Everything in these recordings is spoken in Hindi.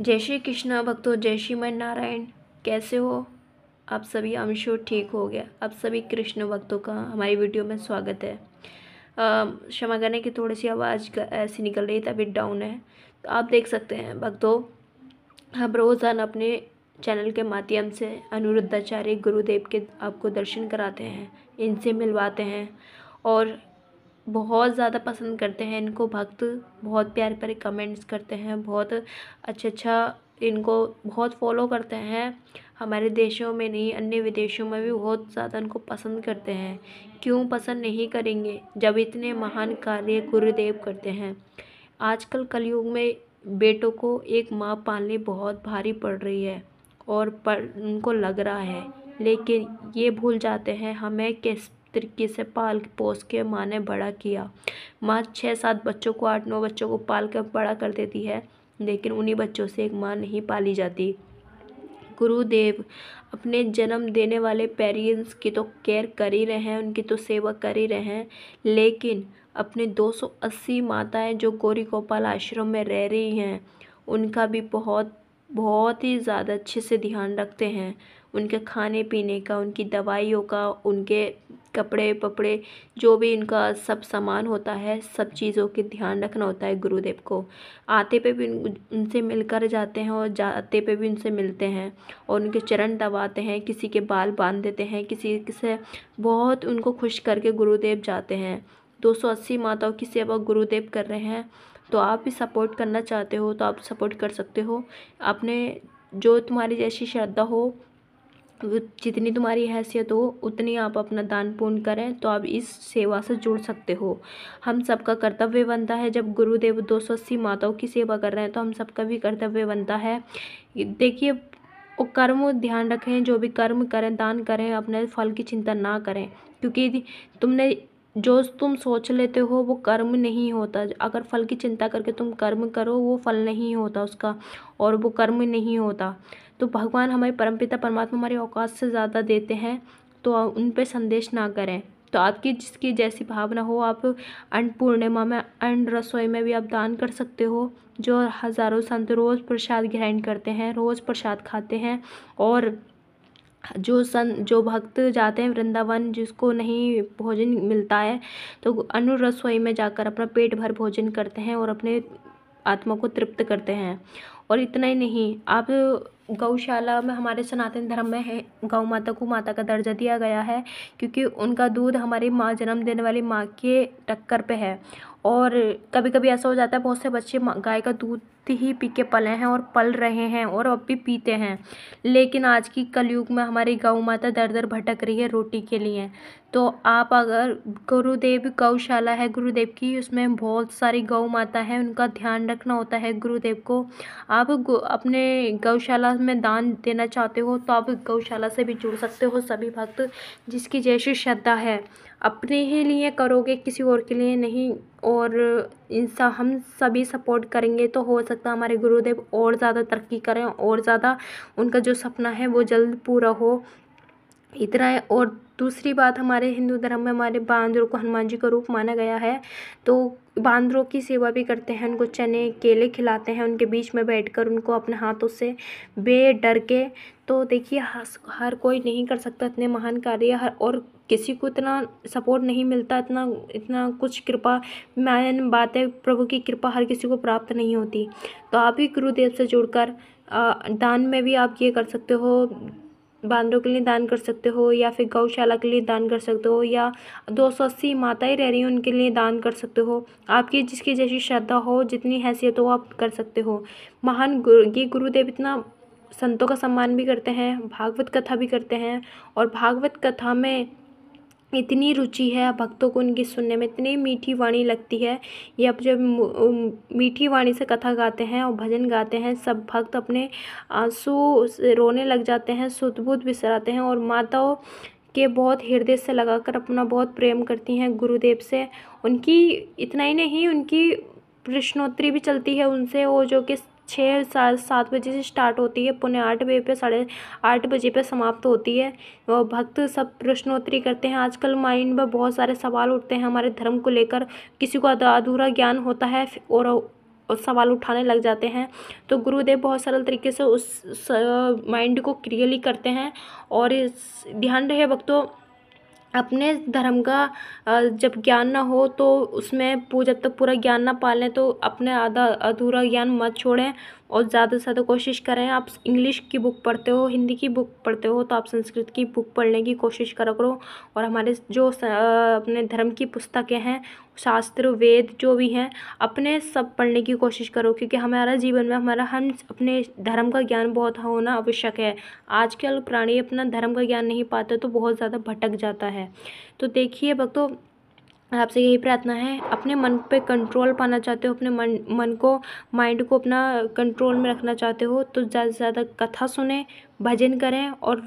जय श्री कृष्णा भक्तों जय श्री मन नारायण कैसे हो आप सभी आई ठीक हो गया आप सभी कृष्ण भक्तों का हमारी वीडियो में स्वागत है क्षमा करने की थोड़ी सी आवाज़ ऐसी निकल रही अभी डाउन है तो आप देख सकते हैं भक्तों हम रोज़ाना अपने चैनल के माध्यम से अनिरुद्धाचार्य गुरुदेव के आपको दर्शन कराते हैं इनसे मिलवाते हैं और बहुत ज़्यादा पसंद करते हैं इनको भक्त बहुत प्यारे प्यारे कमेंट्स करते हैं बहुत अच्छा अच्छा इनको बहुत फॉलो करते हैं हमारे देशों में नहीं अन्य विदेशों में भी बहुत ज़्यादा इनको पसंद करते हैं क्यों पसंद नहीं करेंगे जब इतने महान कार्य गुरुदेव करते हैं आजकल कलयुग में बेटों को एक माँ पालने बहुत भारी पड़ रही है और पर उनको लग रहा है लेकिन ये भूल जाते हैं हमें किस तरीके से पाल पोस के माँ ने बड़ा किया माँ छः सात बच्चों को आठ नौ बच्चों को पाल कर बड़ा कर देती है लेकिन उन्हीं बच्चों से एक माँ नहीं पाली जाती गुरुदेव अपने जन्म देने वाले पेरेंट्स की तो केयर कर ही रहे हैं उनकी तो सेवा कर ही रहे हैं लेकिन अपने 280 माताएं जो गौरी गोपाल आश्रम में रह रही हैं उनका भी बहुत बहुत ही ज़्यादा अच्छे से ध्यान रखते हैं उनके खाने पीने का उनकी दवाइयों का उनके कपड़े पपड़े जो भी इनका सब सामान होता है सब चीज़ों के ध्यान रखना होता है गुरुदेव को आते पे भी उनसे मिलकर जाते हैं और जाते पे भी उनसे मिलते हैं और उनके चरण दबाते हैं किसी के बाल बांध देते हैं किसी से बहुत उनको खुश करके गुरुदेव जाते हैं 280 माताओं की सेवा गुरुदेव कर रहे हैं तो आप भी सपोर्ट करना चाहते हो तो आप सपोर्ट कर सकते हो अपने जो तुम्हारी जैसी श्रद्धा हो जितनी तुम्हारी हैसियत हो उतनी आप अपना दान पूर्ण करें तो आप इस सेवा से जुड़ सकते हो हम सबका कर्तव्य बनता है जब गुरुदेव दो सौ अस्सी माताओं की सेवा कर रहे हैं तो हम सबका भी कर्तव्य बनता है देखिए वो कर्म ध्यान रखें जो भी कर्म करें दान करें अपने फल की चिंता ना करें क्योंकि तुमने जो तुम सोच लेते हो वो कर्म नहीं होता अगर फल की चिंता करके तुम कर्म करो वो फल नहीं होता उसका और वो कर्म नहीं होता तो भगवान हमारे परमपिता परमात्मा हमारे औकात से ज़्यादा देते हैं तो उन पर संदेश ना करें तो आपकी जिसकी जैसी भावना हो आप अन्न पूर्णिमा में अन्न रसोई में भी आप दान कर सकते हो जो हज़ारों संत रोज़ प्रसाद ग्रहण करते हैं रोज़ प्रसाद खाते हैं और जो सन जो भक्त जाते हैं वृंदावन जिसको नहीं भोजन मिलता है तो अनु रसोई में जाकर अपना पेट भर भोजन करते हैं और अपने आत्मा को तृप्त करते हैं और इतना ही नहीं आप गौशाला में हमारे सनातन धर्म में है गौ माता को माता का दर्जा दिया गया है क्योंकि उनका दूध हमारी माँ जन्म देने वाली माँ के टक्कर पे है और कभी कभी ऐसा हो जाता है बहुत से बच्चे गाय का दूध बहुत ही पी के पले हैं और पल रहे हैं और अब भी पीते हैं लेकिन आज की कलयुग में हमारी गऊ माता दर दर भटक रही है रोटी के लिए तो आप अगर गुरुदेव गौशाला है गुरुदेव की उसमें बहुत सारी गौ माता है उनका ध्यान रखना होता है गुरुदेव को आप अपने गौशाला में दान देना चाहते हो तो आप गौशाला से भी जुड़ सकते हो सभी भक्त जिसकी जैसी श्रद्धा है अपने ही लिए करोगे किसी और के लिए नहीं और इन सब हम सभी सपोर्ट करेंगे तो हो सकता है हमारे गुरुदेव और ज़्यादा तरक्की करें और ज़्यादा उनका जो सपना है वो जल्द पूरा हो इतना है और दूसरी बात हमारे हिंदू धर्म में हमारे बांदरों को हनुमान जी का रूप माना गया है तो बांदरों की सेवा भी करते हैं उनको चने केले खिलाते हैं उनके बीच में बैठकर उनको अपने हाथों से बेडर के तो देखिए हर कोई नहीं कर सकता इतने महान कार्य हर और किसी को इतना सपोर्ट नहीं मिलता इतना इतना कुछ कृपा मैन बातें प्रभु की कृपा हर किसी को प्राप्त नहीं होती तो आप ही गुरुदेव से जुड़कर दान में भी आप ये कर सकते हो बांदरों के लिए दान कर सकते हो या फिर गौशाला के लिए दान कर सकते हो या दो सौ अस्सी माताएँ रह रही हैं उनके लिए दान कर सकते हो आपकी जिसकी जैसी श्रद्धा हो जितनी हैसियत हो आप कर सकते हो महान गुरु ये गुरुदेव इतना संतों का सम्मान भी करते हैं भागवत कथा भी करते हैं और भागवत कथा में इतनी रुचि है भक्तों को उनकी सुनने में इतनी मीठी वाणी लगती है ये अब जब मीठी वाणी से कथा गाते हैं और भजन गाते हैं सब भक्त अपने आंसू से रोने लग जाते हैं बुद्ध बिसराते हैं और माताओं के बहुत हृदय से लगाकर अपना बहुत प्रेम करती हैं गुरुदेव से उनकी इतना ही नहीं उनकी प्रश्नोत्तरी भी चलती है उनसे वो जो कि छः साढ़े सात बजे से स्टार्ट होती है पुणे आठ बजे पे साढ़े आठ बजे पे समाप्त होती है और भक्त सब प्रश्नोत्तरी करते हैं आजकल माइंड में बहुत सारे सवाल उठते हैं हमारे धर्म को लेकर किसी को अधूरा ज्ञान होता है और और सवाल उठाने लग जाते हैं तो गुरुदेव बहुत सरल तरीके से उस माइंड को क्लियरली करते हैं और ध्यान रहे वक्तों अपने धर्म का जब ज्ञान ना हो तो उसमें जब तक पूरा ज्ञान ना पालें तो अपने आधा अधूरा ज्ञान मत छोड़ें और ज़्यादा से ज़्यादा कोशिश करें आप इंग्लिश की बुक पढ़ते हो हिंदी की बुक पढ़ते हो तो आप संस्कृत की बुक पढ़ने की कोशिश करा करो और हमारे जो अपने धर्म की पुस्तकें हैं शास्त्र वेद जो भी हैं अपने सब पढ़ने की कोशिश करो क्योंकि हमारा जीवन में हमारा हम अपने धर्म का ज्ञान बहुत होना आवश्यक है आजकल प्राणी अपना धर्म का ज्ञान नहीं पाते तो बहुत ज़्यादा भटक जाता है तो देखिए भक्तों आपसे यही प्रार्थना है अपने मन पे कंट्रोल पाना चाहते हो अपने मन मन को माइंड को अपना कंट्रोल में रखना चाहते हो तो ज़्यादा से ज़्यादा कथा सुने भजन करें और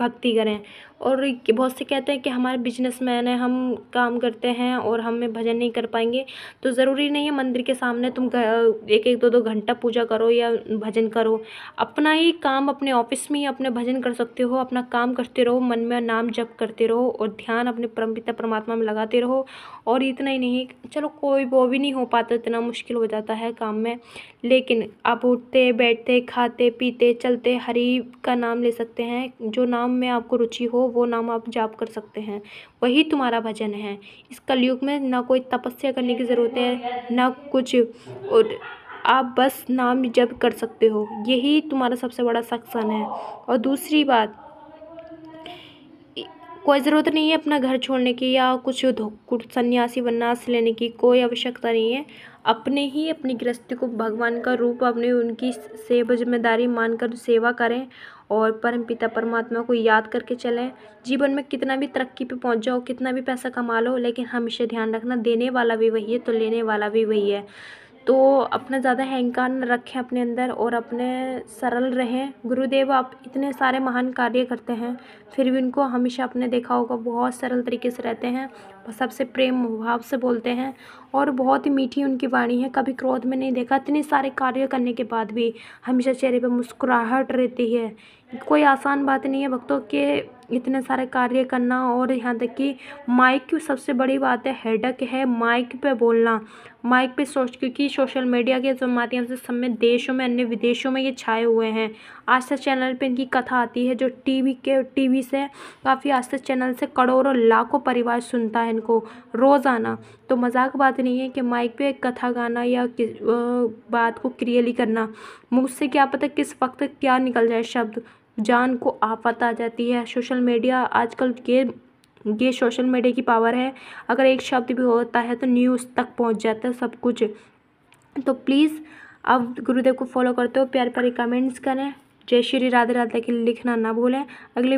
भक्ति करें और बहुत से कहते हैं कि हमारे बिजनेसमैन हैं हम काम करते हैं और हमें भजन नहीं कर पाएंगे तो ज़रूरी नहीं है मंदिर के सामने तुम एक एक दो दो घंटा पूजा करो या भजन करो अपना ही काम अपने ऑफिस में ही अपने भजन कर सकते हो अपना काम करते रहो मन में नाम जप करते रहो और ध्यान अपने परम पिता परमात्मा में लगाते रहो और इतना ही नहीं चलो कोई वो भी नहीं हो पाता इतना मुश्किल हो जाता है काम में लेकिन आप उठते बैठते खाते पीते चलते हरी का नाम ले सकते हैं जो नाम में आपको रुचि हो वो नाम आप जाप कर सकते हैं वही तुम्हारा भजन है इस कलयुग में ना कोई तपस्या करने की ज़रूरत है ना कुछ और आप बस नाम जप कर सकते हो यही तुम्हारा सबसे बड़ा सक्सन है और दूसरी बात कोई ज़रूरत नहीं है अपना घर छोड़ने की या कुछ कुछ सन्यासी वन्यास लेने की कोई आवश्यकता नहीं है अपने ही अपनी गृहस्थी को भगवान का रूप अपने उनकी सेवा जिम्मेदारी मानकर सेवा करें और परमपिता परमात्मा को याद करके चलें जीवन में कितना भी तरक्की पे पहुंच जाओ कितना भी पैसा कमा लो लेकिन हमेशा ध्यान रखना देने वाला भी वही है तो लेने वाला भी वही है तो अपना ज़्यादा अहंकार न रखें अपने अंदर और अपने सरल रहें गुरुदेव आप इतने सारे महान कार्य करते हैं फिर भी उनको हमेशा अपने देखा होगा बहुत सरल तरीके से रहते हैं सबसे प्रेम भाव से बोलते हैं और बहुत ही मीठी उनकी वाणी है कभी क्रोध में नहीं देखा इतने सारे कार्य करने के बाद भी हमेशा चेहरे पर मुस्कुराहट रहती है कोई आसान बात नहीं है भक्तों के इतने सारे कार्य करना और यहाँ तक कि माइक की सबसे बड़ी बात है हेडक है माइक पे बोलना माइक पे सोच क्योंकि सोशल मीडिया के जो माध्यम से सब में देशों में अन्य विदेशों में ये छाए हुए हैं आज तक चैनल पे इनकी कथा आती है जो टीवी के टीवी से काफ़ी आज तक चैनल से करोड़ों लाखों परिवार सुनता है बहन को रोज़ाना तो मज़ाक बात नहीं है कि माइक पे कथा गाना या बात को क्लियरली करना मुँह से क्या पता किस वक्त क्या निकल जाए शब्द जान को आफत आ जाती है सोशल मीडिया आजकल ये ये सोशल मीडिया की पावर है अगर एक शब्द भी होता है तो न्यूज़ तक पहुंच जाता है सब कुछ तो प्लीज़ अब गुरुदेव को फॉलो करते हो प्यार प्यारे कमेंट्स करें जय श्री राधे राधे के लिखना ना भूलें अगले